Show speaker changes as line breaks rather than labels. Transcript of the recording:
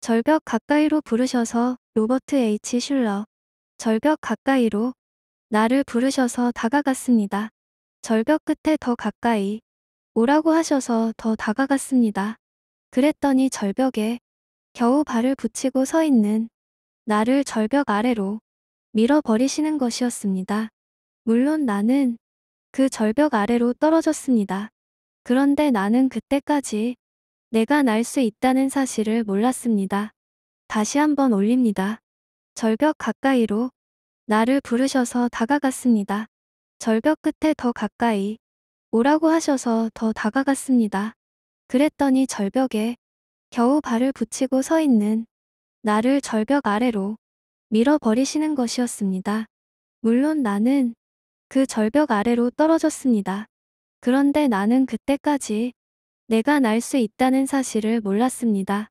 절벽 가까이로 부르셔서 로버트 H. 슐러. 절벽 가까이로 나를 부르셔서 다가갔습니다. 절벽 끝에 더 가까이 오라고 하셔서 더 다가갔습니다. 그랬더니 절벽에 겨우 발을 붙이고 서 있는 나를 절벽 아래로 밀어버리시는 것이었습니다. 물론 나는 그 절벽 아래로 떨어졌습니다. 그런데 나는 그때까지 내가 날 수 있다는 사실을 몰랐습니다. 다시 한번 올립니다. 절벽 가까이로 나를 부르셔서 다가갔습니다. 절벽 끝에 더 가까이 오라고 하셔서 더 다가갔습니다. 그랬더니 절벽에 겨우 발을 붙이고 서 있는 나를 절벽 아래로 밀어버리시는 것이었습니다. 물론 나는 그 절벽 아래로 떨어졌습니다. 그런데 나는 그때까지 내가 날 수 있다는 사실을 몰랐습니다.